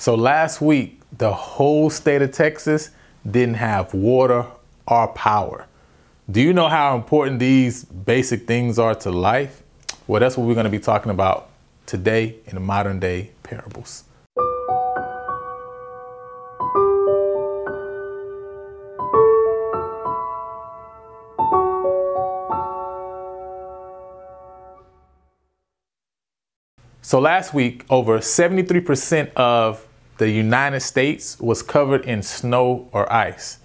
So last week, the whole state of Texas didn't have water or power. Do you know how important these basic things are to life? Well, that's what we're going to be talking about today in the modern day parables. So last week, over 73% of the United States was covered in snow or ice.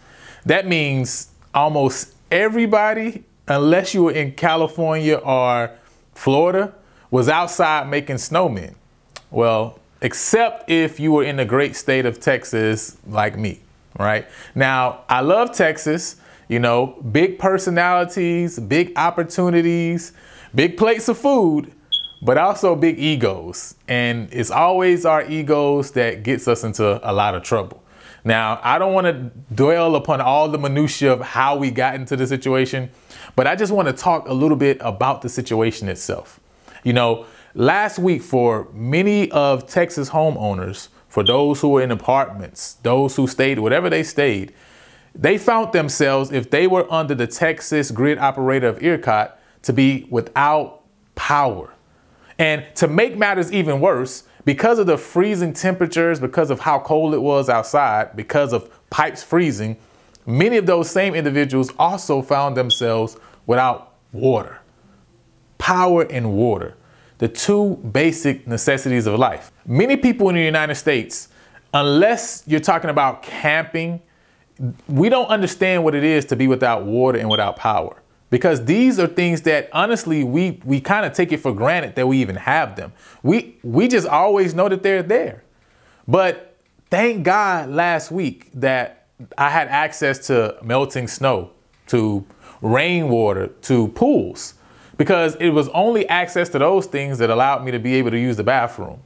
That means almost everybody, unless you were in California or Florida, was outside making snowmen. Well, except if you were in the great state of Texas like me, right? Now, I love Texas, you know, big personalities, big opportunities, big plates of food, but also big egos. And it's always our egos that gets us into a lot of trouble. Now, I don't want to dwell upon all the minutiae of how we got into the situation, but I just want to talk a little bit about the situation itself. You know, last week for many of Texas homeowners, for those who were in apartments, those who stayed, whatever they stayed, they found themselves, if they were under the Texas grid operator of ERCOT, to be without power. And to make matters even worse, because of the freezing temperatures, because of how cold it was outside, because of pipes freezing, many of those same individuals also found themselves without water. Power and water, the two basic necessities of life. Many people in the United States, unless you're talking about camping, we don't understand what it is to be without water and without power because these are things that honestly we we kind of take it for granted that we even have them. We we just always know that they're there. But thank God last week that I had access to melting snow, to rainwater, to pools because it was only access to those things that allowed me to be able to use the bathroom.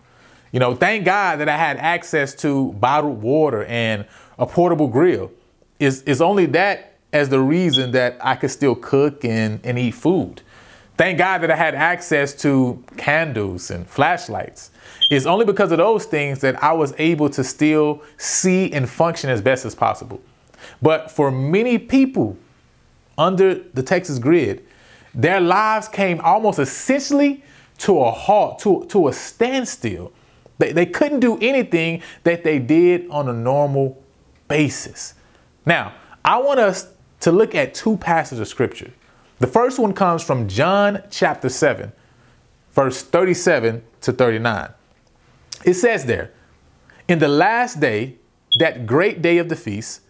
You know, thank God that I had access to bottled water and a portable grill. Is is only that as the reason that I could still cook and, and eat food. Thank God that I had access to candles and flashlights. It's only because of those things that I was able to still see and function as best as possible. But for many people under the Texas grid, their lives came almost essentially to a halt, to, to a standstill. They, they couldn't do anything that they did on a normal basis. Now, I want us to look at two passages of scripture. The first one comes from John chapter 7, verse 37 to 39. It says there, In the last day, that great day of the feast,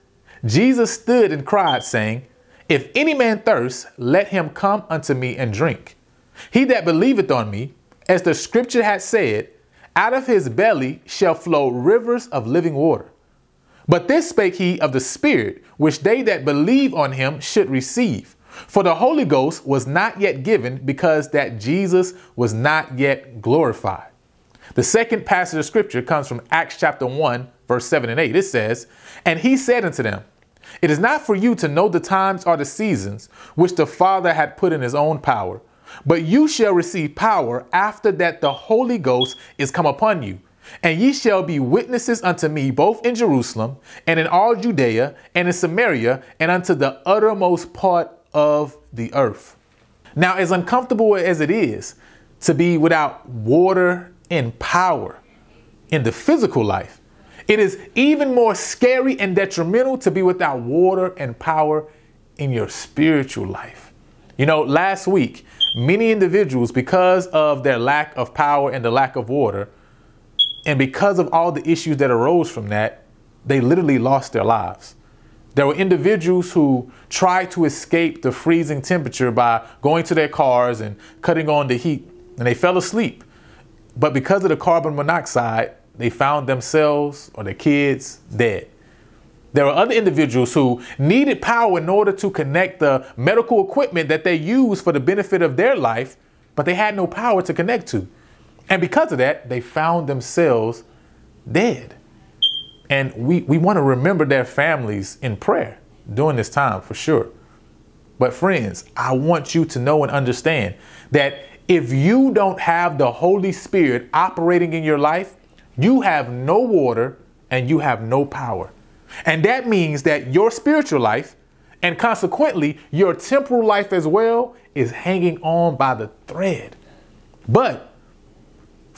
Jesus stood and cried, saying, If any man thirst, let him come unto me and drink. He that believeth on me, as the scripture hath said, out of his belly shall flow rivers of living water. But this spake he of the Spirit, which they that believe on him should receive. For the Holy Ghost was not yet given, because that Jesus was not yet glorified. The second passage of scripture comes from Acts chapter 1, verse 7 and 8. It says, And he said unto them, It is not for you to know the times or the seasons which the Father hath put in his own power, but you shall receive power after that the Holy Ghost is come upon you and ye shall be witnesses unto me both in Jerusalem and in all Judea and in Samaria and unto the uttermost part of the earth. Now, as uncomfortable as it is to be without water and power in the physical life, it is even more scary and detrimental to be without water and power in your spiritual life. You know, last week, many individuals, because of their lack of power and the lack of water, and because of all the issues that arose from that, they literally lost their lives. There were individuals who tried to escape the freezing temperature by going to their cars and cutting on the heat, and they fell asleep. But because of the carbon monoxide, they found themselves or their kids dead. There were other individuals who needed power in order to connect the medical equipment that they use for the benefit of their life, but they had no power to connect to. And because of that, they found themselves dead. And we, we want to remember their families in prayer during this time for sure. But friends, I want you to know and understand that if you don't have the Holy Spirit operating in your life, you have no water and you have no power. And that means that your spiritual life and consequently your temporal life as well is hanging on by the thread. But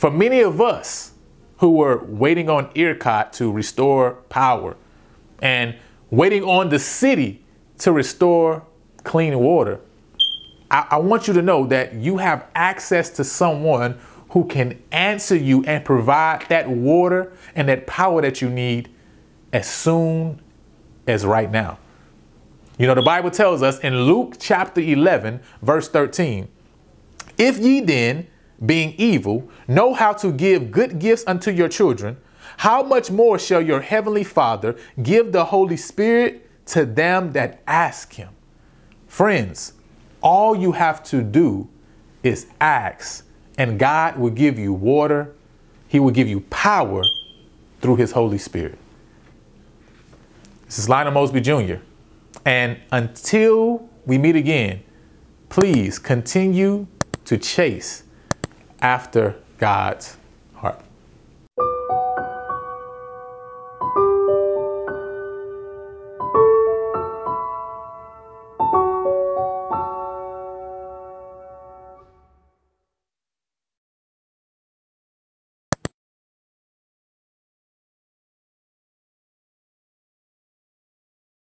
for many of us who were waiting on ERCOT to restore power and waiting on the city to restore clean water, I, I want you to know that you have access to someone who can answer you and provide that water and that power that you need as soon as right now. You know, the Bible tells us in Luke chapter 11, verse 13, if ye then, being evil, know how to give good gifts unto your children, how much more shall your heavenly Father give the Holy Spirit to them that ask him? Friends, all you have to do is ask, and God will give you water, He will give you power through His Holy Spirit. This is Lionel Mosby Jr. And until we meet again, please continue to chase after God's